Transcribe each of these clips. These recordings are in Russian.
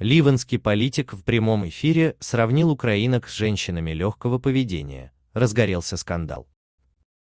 Ливанский политик в прямом эфире сравнил украинок с женщинами легкого поведения, разгорелся скандал.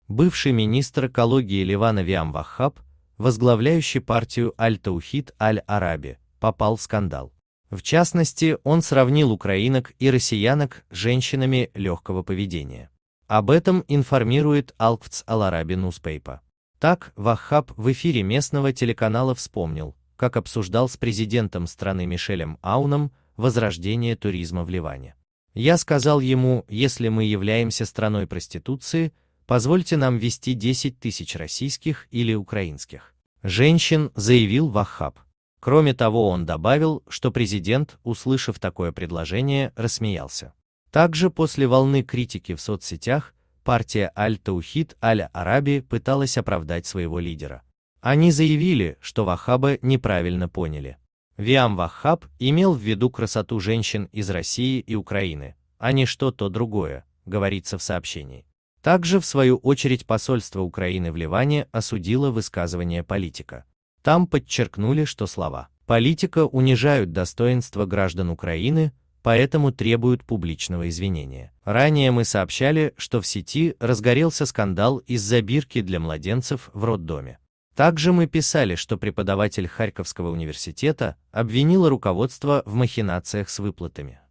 Бывший министр экологии Ливана Виам Вахаб, возглавляющий партию Аль-Таухид Аль-Араби, попал в скандал. В частности, он сравнил украинок и россиянок с женщинами легкого поведения. Об этом информирует Алкфц Алараби Нуспейпа. Так, Вахаб в эфире местного телеканала вспомнил, как обсуждал с президентом страны Мишелем Ауном возрождение туризма в Ливане. Я сказал ему, если мы являемся страной проституции, позвольте нам вести 10 тысяч российских или украинских. Женщин, заявил Вахаб. Кроме того, он добавил, что президент, услышав такое предложение, рассмеялся. Также после волны критики в соцсетях партия Аль-Таухид Аль-Араби пыталась оправдать своего лидера. Они заявили, что ваххабы неправильно поняли. Виам Ваххаб имел в виду красоту женщин из России и Украины, а не что-то другое, говорится в сообщении. Также, в свою очередь, посольство Украины в Ливане осудило высказывание политика. Там подчеркнули, что слова «политика» унижают достоинство граждан Украины, поэтому требуют публичного извинения. Ранее мы сообщали, что в сети разгорелся скандал из-за бирки для младенцев в роддоме. Также мы писали, что преподаватель Харьковского университета обвинила руководство в махинациях с выплатами.